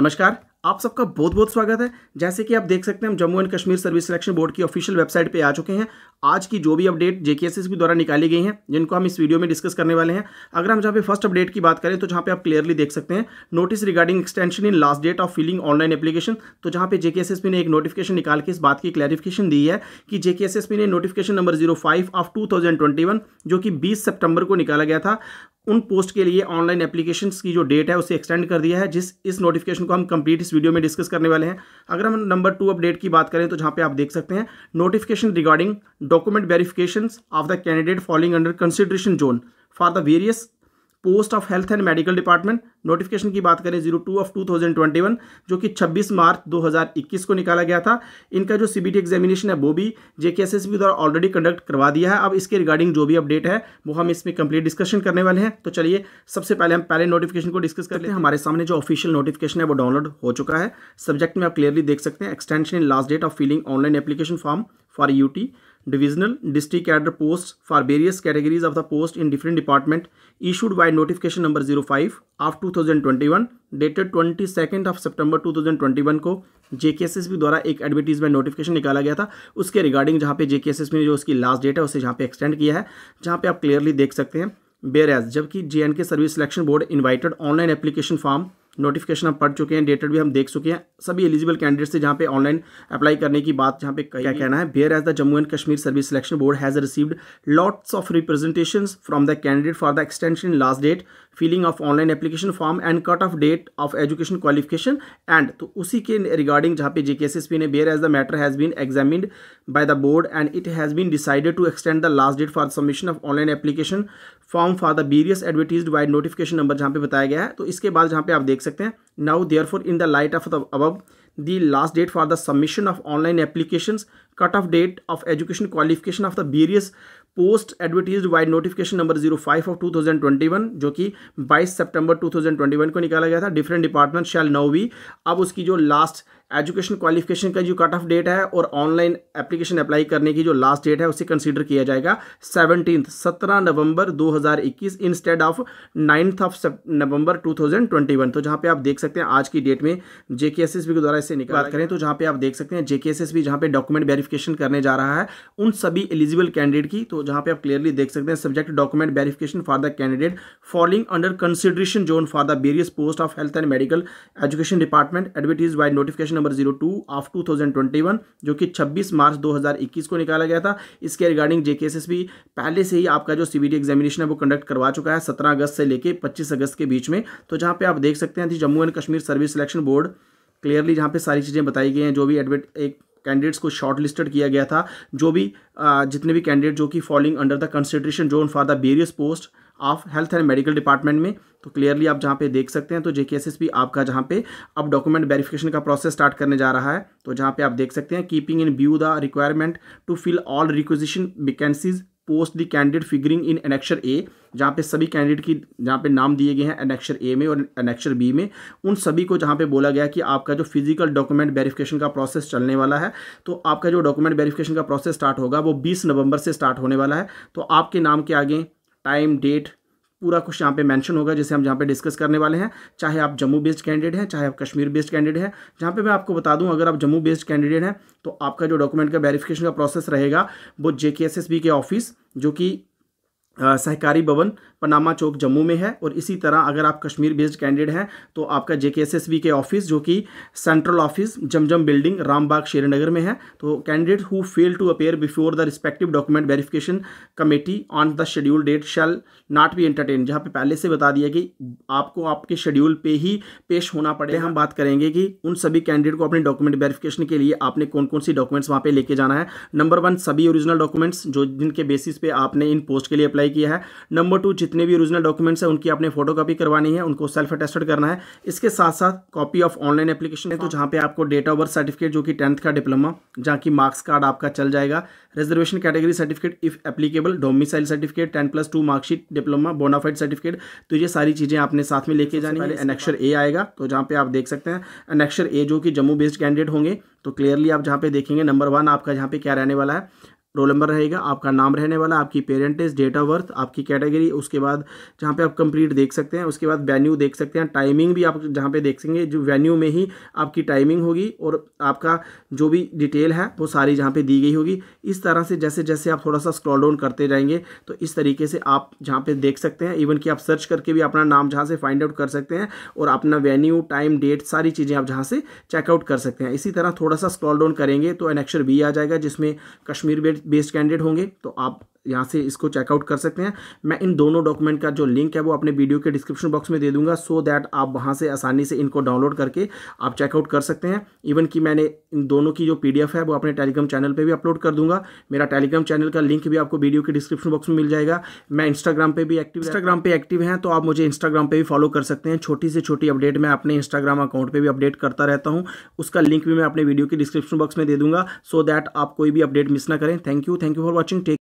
नमस्कार आप सबका बहुत बहुत स्वागत है जैसे कि आप देख सकते हैं हम Jammu and Kashmir service selection board की ऑफिशियल वेबसाइट पे आ चुके हैं आज की जो भी अपडेट जेकेएसएस के द्वारा निकाली गई हैं जिनको हम इस वीडियो में डिस्कस करने वाले हैं अगर हम जहाँ पे फर्स्ट अपडेट की बात करें तो जहाँ पे आप क्लियरली देख सकते हैं notice regarding extension in last date of filling online application तो जहाँ पे जेकेएसएसपी ने एक नोटिफिकेशन निकाल के इस बात की क्लैरिफिकेशन दी है कि जेकेएसएसपी ने notification number zero five of two जो कि बीस सेप्टेम्बर को निकाला गया था उन पोस्ट के लिए ऑनलाइन एप्लीकेशन की जो डेट है उसे एक्सटेंड कर दिया है जिस इस नोटिफिकेशन को हम कंप्लीट इस वीडियो में डिस्कस करने वाले हैं अगर हम नंबर टू अपडेट की बात करें तो जहाँ पे आप देख सकते हैं notification regarding document verification of the candidate following under consideration zone for the various post of health and medical department notification की बात करें zero two of two thousand twenty one जो कि छब्बीस मार्च दो हज़ार इक्कीस को निकाला गया था इनका जो सी बी टी एग्जामिनेशन है वो भी J K S S B द्वारा ऑलरेडी कंडक्ट करवा दिया है अब इसके रिगार्डिंग जो भी अपडेट है वो हम इसमें कंप्लीट डिस्कशन करने वाले हैं तो चलिए सबसे पहले हम पहले नोटिफिकेशन को डिस्कस करते हैं हमारे सामने जो ऑफिशियल नोटिफिकेशन है वो डाउनलोड हो चुका है सब्जेक्ट में आप क्लियरली देख सकते हैं extension in last date of filling online application form for U T divisional district cadre posts for various categories of the post in different department issued by notification number 05 of 2021 dated 22nd of twenty 2021 को B द्वारा एक advertisement notification निकाला गया था उसके regarding जहाँ पे JKSSB ने जो उसकी लास्ट डेट है उसे जहाँ पे एक्सटेंड किया है जहाँ पे आप क्लियरली देख सकते हैं बेर जबकि J and K service selection board invited online application form notification हम पढ़ चुके हैं डेटेड भी हम देख चुके हैं सभी एलिजिबल कैंडिडेट से जहाँ पे ऑनलाइन अप्लाई करने की बात जहाँ पे क्या कहना है whereas the Jammu and Kashmir service selection board has received lots of representation from the candidate for the extension last date filling of online application form and cut off date of education qualification and तो उसी के regarding जहाँ पे JKSSB ने whereas the matter has been examined by the board and it has been decided to extend the last date for submission of online application form for the various advertised vide notification number जहाँ पे बताया गया है तो इसके बाद जहाँ पे आप देख सकते सकते हैं now therefore in the light of the above the last date for the submission of online application cut off date of education qualification of the various post advertised vide notification number zero five of two thousand twenty one जो कि बाईस September two thousand twenty one को निकाला गया था different department shall no we अब उसकी जो लास्ट एजुकेशन क्वालिफिकेशन का जो कट ऑफ डेट है और ऑनलाइन एप्लीकेशन अप्लाई करने की जो लास्ट डेट है उसे कंसीडर किया जाएगा सेवनटीन सत्रह नवंबर 2021 instead of ninth of November 2021 तो जहां पे आप देख सकते हैं आज की डेट में जे के द्वारा इसे निकाल करें तो जहां पे आप देख सकते हैं जे के जहां पे डॉक्यूमेंट वेरिफिकेशन करने जा रहा है उन सभी एलिजिबल कैंडिडेट की तो जहां पर आप क्लियरली देख सकते हैं subject document verification for the candidate following under consideration zone for the various post of health and medical education department advertised by notification number zero two of two thousand twenty one जो कि छब्बीस मार्च दो हज़ार इक्कीस को निकाला गया था इसके रिगार्डिंग जे भी पहले से ही आपका जो सी एग्जामिनेशन है वो कंडक्ट करवा चुका है सत्रह अगस्त से लेकर पच्चीस अगस्त के बीच में तो जहाँ पर आप देख सकते हैं Jammu and Kashmir service selection board clearly जहाँ पे सारी चीज़ें बताई गई हैं जो भी एडमिट एक कैंडिडेट्स को शॉर्टलिस्टेड किया गया था जो भी जितने भी कैंडिडेट जो कि following under the consideration zone for the various post of health and medical department में तो क्लियरली आप जहाँ पे देख सकते हैं तो जे भी आपका जहाँ पे अब डॉक्यूमेंट वेरिफिकेशन का प्रोसेस स्टार्ट करने जा रहा है तो जहाँ पे आप देख सकते हैं keeping in view the requirement to fill all requisition vacancies post the candidate figuring in annexure A जहाँ पे सभी कैंडिडेट की जहाँ पे नाम दिए गए हैं अनेक्शर ए में और अनेक्शर बी में उन सभी को जहाँ पे बोला गया कि आपका जो फिजिकल डॉक्यूमेंट वेरिफिकेशन का प्रोसेस चलने वाला है तो आपका जो डॉक्यूमेंट वेरिफिकेशन का प्रोसेस स्टार्ट होगा वो बीस नवंबर से स्टार्ट होने वाला है तो आपके नाम के आगे टाइम डेट पूरा कुछ यहाँ पे मेंशन होगा जिसे हम जहाँ पे डिस्कस करने वाले हैं चाहे आप जम्मू बेस्ड कैंडिडेट हैं चाहे आप कश्मीर बेस्ड कैंडिडेट हैं जहाँ पे मैं आपको बता दूँ अगर आप जम्मू बेस्ड कैंडिडेट हैं तो आपका जो डॉक्यूमेंट का वेरिफिकेशन का प्रोसेस रहेगा वो जे के ऑफिस जो कि सहकारी भवन पनामा चौक जम्मू में है और इसी तरह अगर आप कश्मीर बेस्ड कैंडिडेट हैं तो आपका जे के ऑफिस जो कि central office Zamzam building Rambagh Srinagar में है तो candidate who fail to appear before the respective document verification committee on the schedule date shall not be entertain जहाँ पे पहले से बता दिया कि आपको आपके शेड्यूल पे ही पेश होना पड़े हम बात करेंगे कि उन सभी कैंडिडेट को अपने डॉक्यूमेंट वेरिफिकेशन के लिए आपने कौन कौन सी डॉक्यूमेंट्स वहाँ पर लेके जाना है नंबर वन सभी ओरिजिनल डॉक्यूमेंट्स जो जिनके बेसिस पे आपने इन पोस्ट के लिए अप्लाई अप्लाई किया है नंबर टू जितने भी ओरिजिनल डॉक्यूमेंट्स हैं उनकी आपने फोटो कॉपी करवानी है उनको सेल्फ अटेस्टेड करना है इसके साथ साथ कॉपी ऑफ ऑनलाइन एप्लीकेशन है तो जहाँ पे आपको डेट ऑफ बर्थ सर्टिफिकेट जो कि टेंथ का डिप्लोमा जहाँ की मार्क्स कार्ड आपका चल जाएगा reservation category certificate if applicable domicile certificate ten plus two marksheet diploma bonafide certificate तो ये सारी चीज़ें आपने साथ में लेके जानी है एनेक्शर ए आएगा तो जहाँ पे आप देख सकते हैं एनेक्शर ए जो कि जम्मू बेस्ड कैंडिडेट होंगे तो क्लियरली आप जहाँ पे देखेंगे नंबर वन आपका जहाँ पे क्या रहने वाला है रोल नंबर रहेगा आपका नाम रहने वाला आपकी पेरेंटेज डेट ऑफ बर्थ आपकी कैटेगरी उसके बाद जहाँ पे आप कंप्लीट देख सकते हैं उसके बाद वेन्यू देख सकते हैं टाइमिंग भी आप जहाँ पे देख सकेंगे जो वेन्यू में ही आपकी टाइमिंग होगी और आपका जो भी डिटेल है वो सारी जहाँ पर दी गई होगी इस तरह से जैसे जैसे आप थोड़ा सा स्क्रॉल डाउन करते जाएंगे तो इस तरीके से आप जहाँ पर देख सकते हैं इवन कि आप सर्च करके भी अपना नाम जहाँ से फाइंड आउट कर सकते हैं और अपना वेन्यू टाइम डेट सारी चीज़ें आप जहाँ से चेकआउट कर सकते हैं इसी तरह थोड़ा सा स्क्रॉल डाउन करेंगे तो एनेक्शर बी आ जाएगा जिसमें कश्मीर बेट बेस्ड कैंडिडेट होंगे तो आप यहाँ से इसको चेकआउट कर सकते हैं मैं इन दोनों डॉक्यूमेंट का जो लिंक है वो अपने वीडियो के डिस्क्रिप्शन बॉक्स में दे दूंगा सो so दैट आप वहाँ से आसानी से इनको डाउनलोड करके आप चेकआउट कर सकते हैं इवन कि मैंने इन दोनों की जो पी है वो अपने टेलीग्राम चैनल पर भी अपलोड कर दूंगा मेरा टेलीग्राम चैनल का लिंक भी आपको वीडियो के डिस्क्रिप्शन बॉक्स में मिल जाएगा मैं इंस्टाग्राम पर भी एक्टिव इंस्टाग्राम पर एक्टिव हैं तो आप मुझे इंस्टाग्राम पर भी फॉलो कर सकते हैं छोटी से छोटी अपडेट मैं अपने इंस्टाग्राम अकाउंट पर भी अपडेट करता रहता हूँ उसका लिंक भी मैं अपने वीडियो के डिस्क्रिप्शन बॉक्स में दे दूंगा सो दैट आप कोई भी अपडेट मिस ना करें thank you thank you for watching take